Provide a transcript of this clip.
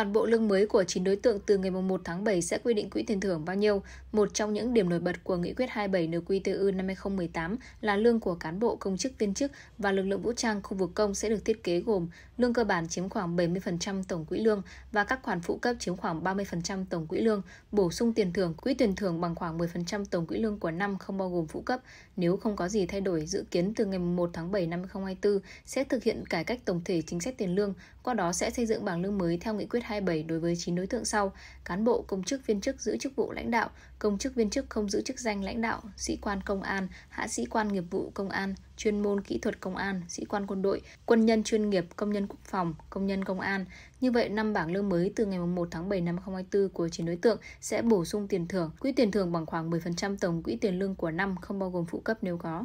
Toàn bộ lương mới của 9 đối tượng từ ngày 1 tháng 7 sẽ quy định quỹ tiền thưởng bao nhiêu. Một trong những điểm nổi bật của nghị quyết 27 NQTU năm 2018 là lương của cán bộ công chức viên chức và lực lượng vũ trang khu vực công sẽ được thiết kế gồm lương cơ bản chiếm khoảng 70% tổng quỹ lương và các khoản phụ cấp chiếm khoảng 30% tổng quỹ lương, bổ sung tiền thưởng quỹ tiền thưởng bằng khoảng 10% tổng quỹ lương của năm không bao gồm phụ cấp. Nếu không có gì thay đổi, dự kiến từ ngày 1 tháng 7 năm 2024 sẽ thực hiện cải cách tổng thể chính sách tiền lương, qua đó sẽ xây dựng bảng lương mới theo nghị quyết 27 đối với 9 đối tượng sau: cán bộ, công chức, viên chức giữ chức vụ lãnh đạo, công chức viên chức không giữ chức danh lãnh đạo, sĩ quan công an, hạ sĩ quan nghiệp vụ công an, chuyên môn kỹ thuật công an, sĩ quan quân đội, quân nhân chuyên nghiệp, công nhân quốc phòng, công nhân công an. Như vậy, năm bảng lương mới từ ngày 1 tháng 7 năm 2024 của 9 đối tượng sẽ bổ sung tiền thưởng. Quỹ tiền thưởng bằng khoảng 10% tổng quỹ tiền lương của năm không bao gồm phụ cấp nếu có.